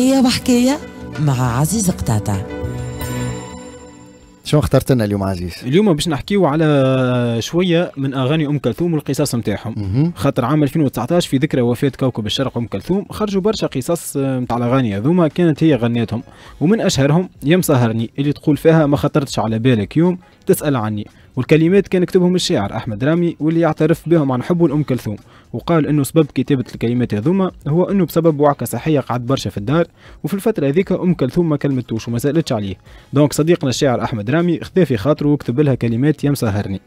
هي وحكايه مع عزيز قطاطع شنو اخترت لنا اليوم عزيز؟ اليوم باش نحكيو على شويه من اغاني ام كلثوم والقصص نتاعهم خاطر عام 2019 في ذكرى وفاه كوكب الشرق ام كلثوم خرجوا برشا قصص نتاع آه، الاغاني هذوما كانت هي غنيتهم ومن اشهرهم يا مسهرني اللي تقول فيها ما خطرتش على بالك يوم تسال عني والكلمات كان كتبهم الشاعر أحمد رامي واللي يعترف بهم عن حبه لأم كلثوم وقال أنه سبب كتابة الكلمات هذوما هو أنه بسبب وعكة صحية قعد برشا في الدار وفي الفترة هذيك أم كلثوم ما كلمتوش وما سألتش عليه دونك صديقنا الشاعر أحمد رامي خذا في خاطره وكتب لها كلمات يا مسهرني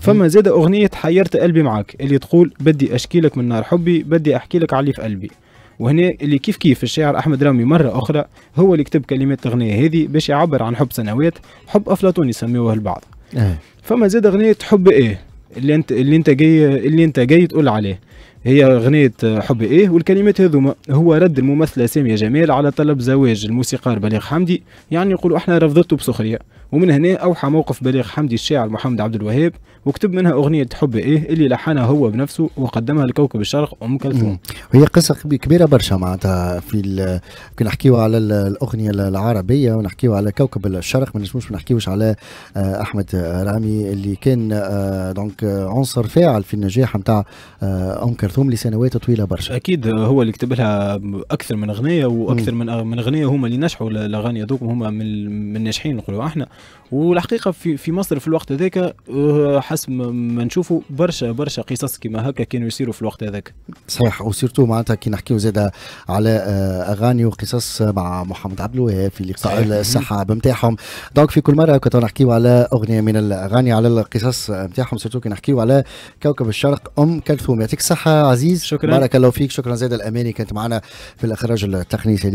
فما زاد أغنية حيرت قلبي معاك اللي تقول بدي أشكيلك من نار حبي بدي أحكي لك علي في قلبي وهنا اللي كيف كيف الشاعر احمد رامي مره اخرى هو اللي كتب كلمات الاغنيه هذه باش يعبر عن حب سنوات حب افلاطوني يسميوه البعض إيه. فما زاد اغنيه حب ايه اللي انت اللي انت جاي اللي انت جاي تقول عليه هي اغنيه حب ايه والكلمات هذوما هو رد الممثله ساميه جمال على طلب زواج الموسيقار بليغ حمدي يعني يقولوا احنا رفضته بسخريه ومن هنا أوحى موقف بليغ حمدي الشاعر محمد عبد الوهاب وكتب منها أغنية حب إيه اللي لحنها هو بنفسه وقدمها لكوكب الشرق أم كلثوم وهي قصة كبيرة برشا معناتها في كي نحكيو على الأغنية العربية ونحكيو على كوكب الشرق ما نجموش ما نحكيوش على آه، أحمد رامي اللي كان دونك آه، آه، عنصر فاعل في النجاح نتاع أم كلثوم لسنوات طويلة برشا أكيد هو اللي كتب لها أكثر من أغنية وأكثر من من أغنية هما اللي نجحوا الأغاني هذوك هما من الناجحين نقولوا احنا والحقيقه في في مصر في الوقت هذاك آه، حسب ما نشوفوا برشا برشا قصص كما هكا كانوا يصيروا في الوقت هذاك صحيح وسيرتو معناتها كي نحكيو زاده على آه، اغاني وقصص مع محمد عبد الوهاب في لقاء السحاب نتاعهم دونك في كل مره كنت نحكيو على اغنيه من الاغاني على القصص نتاعهم سيرتو كي نحكيو على كوكب الشرق ام كلثوم يعطيك الصحه عزيز شكرا بارك الله فيك شكرا زاده الاماني كانت معنا في الاخراج التقني سليم